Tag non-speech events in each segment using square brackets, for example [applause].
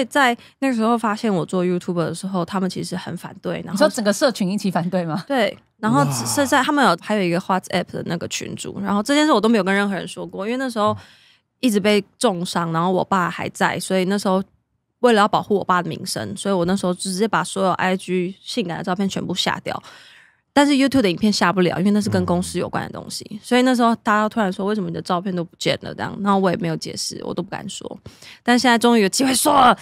以在那个时候发现我做 YouTube 的时候，他们其实很反对。你说整个社群一起反对吗？对，然后是在他们有还有一个画子 App 的那个群主，然后这件事我都没有跟任何人说过，因为那时候一直被重伤，然后我爸还在，所以那时候为了要保护我爸的名声，所以我那时候直接把所有 IG 性感的照片全部下掉。但是 YouTube 的影片下不了，因为那是跟公司有关的东西，所以那时候大家突然说：“为什么你的照片都不见了？”这样，然后我也没有解释，我都不敢说。但现在终于有机会说了，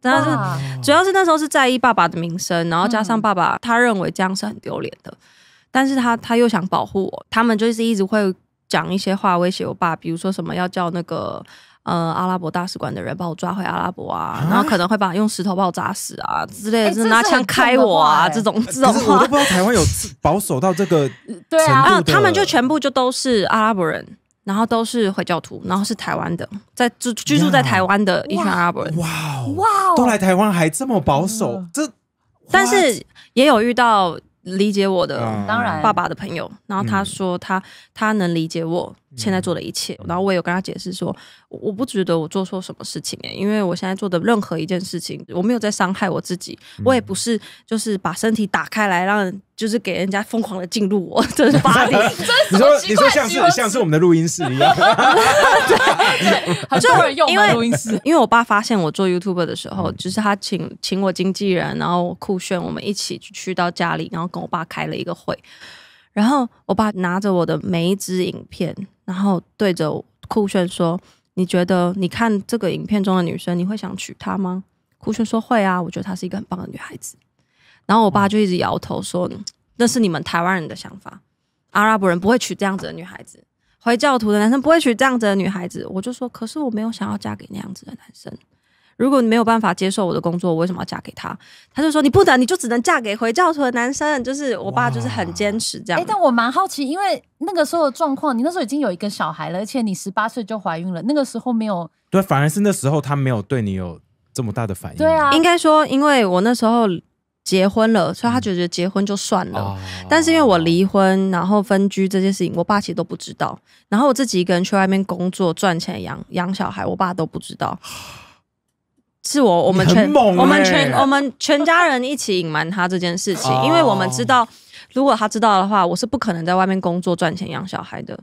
但是主要是那时候是在意爸爸的名声，然后加上爸爸他认为这样是很丢脸的，但是他他又想保护我，他们就是一直会讲一些话威胁我爸，比如说什么要叫那个。呃，阿拉伯大使馆的人把我抓回阿拉伯啊，然后可能会把用石头把我砸死啊之类的，拿枪开我啊这种这种话，我都不知道台湾有保守到这个。[laughs] 对啊，他们就全部就都是阿拉伯人，然后都是回教徒，然后是台湾的，在住居住在台湾的一群阿拉伯人，哇哇，都来台湾还这么保守，这。但是也有遇到理解我的，当然爸爸的朋友，然后他说他他能理解我。现在做的一切，然后我也有跟他解释说，我不觉得我做错什么事情哎，因为我现在做的任何一件事情，我没有在伤害我自己，我也不是就是把身体打开来让就是给人家疯狂的进入我，真是哪你说你说像是像是我们的录音室一样，[laughs] 好像有人用录音室。因为我爸发现我做 y o u t u b e 的时候，就是他请请我经纪人，然后酷炫，我们一起去到家里，然后跟我爸开了一个会，然后我爸拿着我的每一支影片。然后对着酷炫说：“你觉得你看这个影片中的女生，你会想娶她吗？”酷炫说：“会啊，我觉得她是一个很棒的女孩子。”然后我爸就一直摇头说：“那是你们台湾人的想法，阿拉伯人不会娶这样子的女孩子，回教徒的男生不会娶这样子的女孩子。”我就说：“可是我没有想要嫁给那样子的男生。”如果你没有办法接受我的工作，我为什么要嫁给他？他就说你不得，你就只能嫁给回教徒的男生。就是我爸，就是很坚持这样。哎，但我蛮好奇，因为那个时候的状况，你那时候已经有一个小孩了，而且你十八岁就怀孕了，那个时候没有对，反而是那时候他没有对你有这么大的反应。对啊，应该说，因为我那时候结婚了，所以他觉得结婚就算了。但是因为我离婚，然后分居这件事情，我爸其实都不知道。然后我自己一个人去外面工作赚钱养养小孩，我爸都不知道。[sighs] [laughs] 是我我们全我们全我们全家人一起隐瞒他这件事情，因为我们知道，如果他知道的话，我是不可能在外面工作赚钱养小孩的。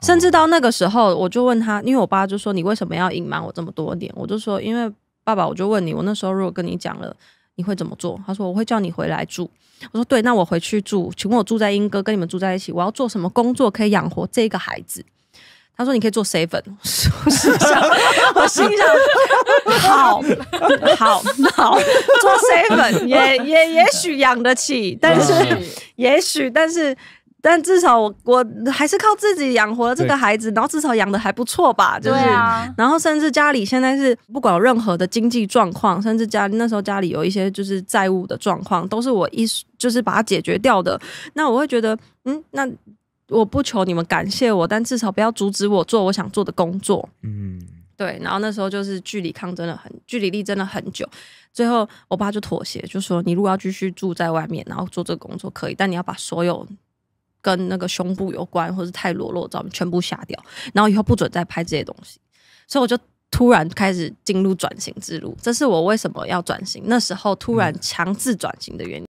甚至到那个时候，我就问他，因为我爸就说：“你为什么要隐瞒我这么多年？”我就说：“因为爸爸，我就问你，我那时候如果跟你讲了，你会怎么做？”他说：“我会叫你回来住。”我说：“对，那我回去住，请问我住在英哥跟你们住在一起，我要做什么工作可以养活这个孩子？”他说：“你可以做 s v e n 我心想，我心想，好好好，做 s v e n 也也也许养得起，但是也许，但是，但至少我我还是靠自己养活了这个孩子，然后至少养的还不错吧，就是，然后甚至家里现在是不管任何的经济状况，甚至家那时候家里有一些就是债务的状况，都是我一就是把它解决掉的。那我会觉得，嗯，那。”我不求你们感谢我，但至少不要阻止我做我想做的工作。嗯，对。然后那时候就是距离抗争了很距离力争了很久，最后我爸就妥协，就说你如果要继续住在外面，然后做这个工作可以，但你要把所有跟那个胸部有关或者是太裸露的照片全部下掉，然后以后不准再拍这些东西。所以我就突然开始进入转型之路，这是我为什么要转型，那时候突然强制转型的原因。